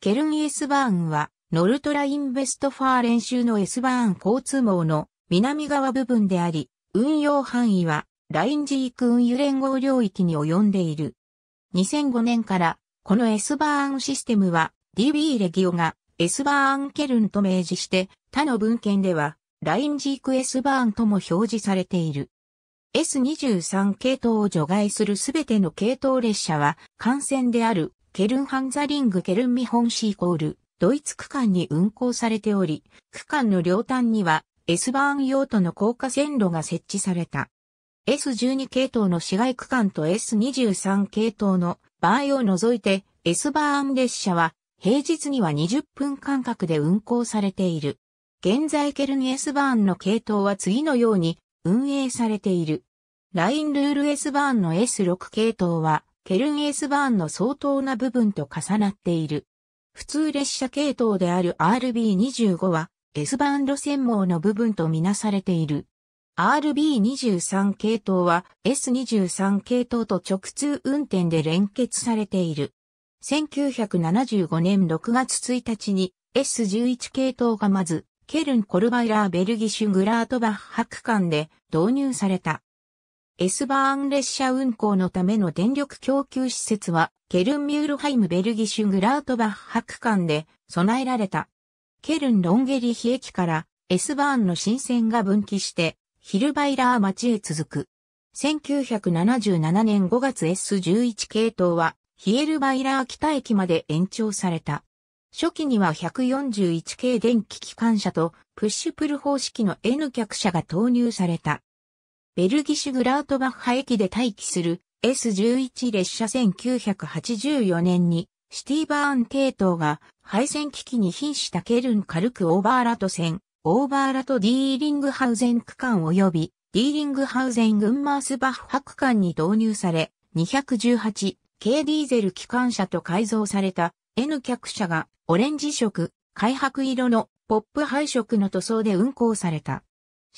ケルン・エスバーンは、ノルトラインベストファー練習のエスバーン交通網の南側部分であり、運用範囲は、ラインジーク運輸連合領域に及んでいる。2005年から、このエスバーンシステムは、DB レギオがエスバーンケルンと明示して、他の文献では、ラインジークエスバーンとも表示されている。S23 系統を除外するすべての系統列車は、幹線であるケルンハンザリングケルンミホンシーコール、ドイツ区間に運行されており、区間の両端には S バーン用途の高架線路が設置された。S12 系統の市街区間と S23 系統の場合を除いて S バーン列車は平日には20分間隔で運行されている。現在ケルン S バーンの系統は次のように運営されている。ラインルール S バーンの S6 系統はケルン・エスバーンの相当な部分と重なっている。普通列車系統である RB25 は、エスバーン路線網の部分とみなされている。RB23 系統は S23 系統と直通運転で連結されている。1975年6月1日に S11 系統がまず、ケルン・コルバイラー・ベルギッシュ・グラートバッハ区間で導入された。S バーン列車運行のための電力供給施設は、ケルンミュールハイムベルギシュグラートバッハ区間で備えられた。ケルンロンゲリヒ駅から S バーンの新線が分岐して、ヒルバイラー町へ続く。1977年5月 S11 系統は、ヒエルバイラー北駅まで延長された。初期には141系電気機関車とプッシュプル方式の N 客車が投入された。ベルギッシュグラートバッハ駅で待機する S11 列車1984年にシティバーン系統が配線機器に瀕したケルン軽くオーバーラト線、オーバーラトディーリングハウゼン区間及びディーリングハウゼン群マースバッハ区間に導入され、218系ディーゼル機関車と改造された N 客車がオレンジ色、開白色のポップ配色の塗装で運行された。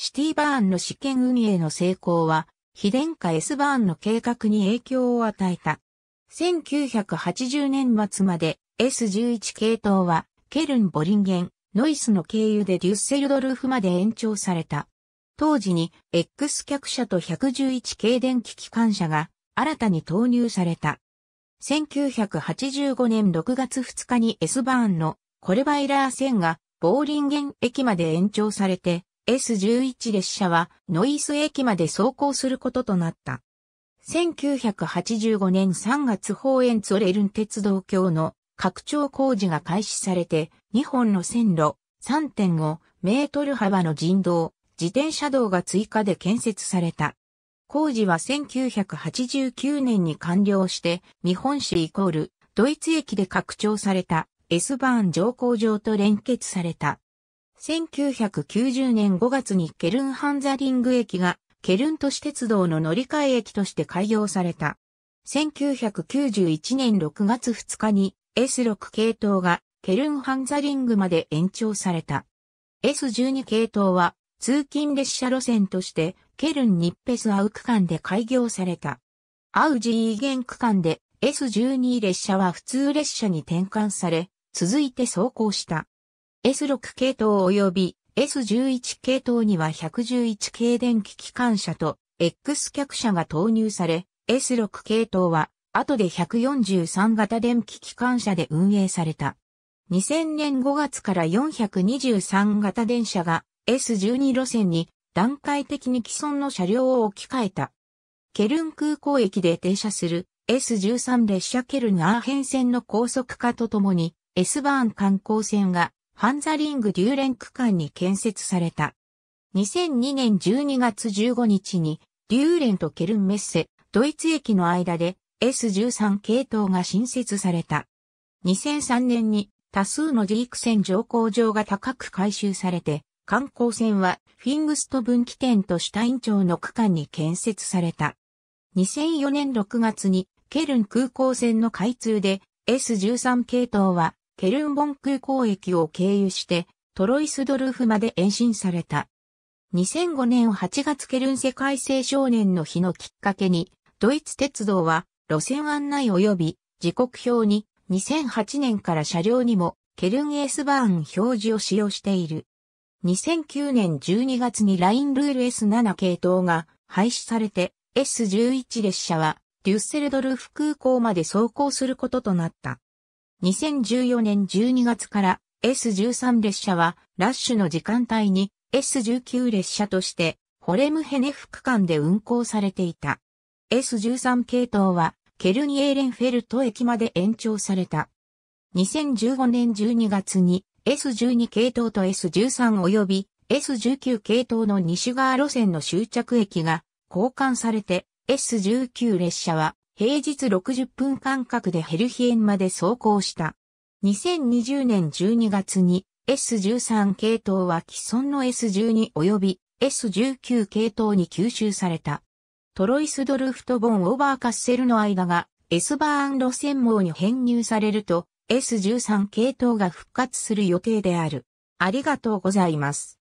シティバーンの試験運営の成功は、非電化 S バーンの計画に影響を与えた。1980年末まで S11 系統は、ケルン・ボリンゲン、ノイスの経由でデュッセルドルフまで延長された。当時に X 客車と111系電気機関車が新たに投入された。1985年6月2日に S バーンのコルバイラー線がボーリンゲン駅まで延長されて、S11 列車はノイス駅まで走行することとなった。1985年3月ホーエンツォレルン鉄道橋の拡張工事が開始されて、2本の線路、3.5メートル幅の人道、自転車道が追加で建設された。工事は1989年に完了して、日本市イコール、ドイツ駅で拡張された S バーン乗降場と連結された。1990年5月にケルンハンザリング駅がケルン都市鉄道の乗り換え駅として開業された。1991年6月2日に S6 系統がケルンハンザリングまで延長された。S12 系統は通勤列車路線としてケルンニッペスアウ区間で開業された。アウジーゲン区間で S12 列車は普通列車に転換され、続いて走行した。S6 系統及び S11 系統には111系電気機関車と X 客車が投入され、S6 系統は後で143型電気機関車で運営された。2000年5月から423型電車が S12 路線に段階的に既存の車両を置き換えた。ケルン空港駅で停車する S13 列車ケルンアーヘン線の高速化とともに S バーン観光線がハンザリング・デューレン区間に建設された。2002年12月15日に、デューレンとケルンメッセ、ドイツ駅の間で S13 系統が新設された。2003年に多数の自ク線乗降場が高く改修されて、観光船はフィングスト分岐点とシュタイン町の区間に建設された。2004年6月にケルン空港線の開通で S13 系統はケルンボン空港駅を経由して、トロイスドルフまで延伸された。2005年8月ケルン世界青少年の日のきっかけに、ドイツ鉄道は路線案内及び時刻表に2008年から車両にもケルンエースバーン表示を使用している。2009年12月にラインルール S7 系統が廃止されて S11 列車はデュッセルドルフ空港まで走行することとなった。2014年12月から S13 列車はラッシュの時間帯に S19 列車としてホレムヘネフ区間で運行されていた。S13 系統はケルニエーレンフェルト駅まで延長された。2015年12月に S12 系統と S13 及び S19 系統の西側路線の終着駅が交換されて S19 列車は平日60分間隔でヘルヒエンまで走行した。2020年12月に S13 系統は既存の S12 及び S19 系統に吸収された。トロイスドルフトボン・オーバーカッセルの間が S バーン路線網に編入されると S13 系統が復活する予定である。ありがとうございます。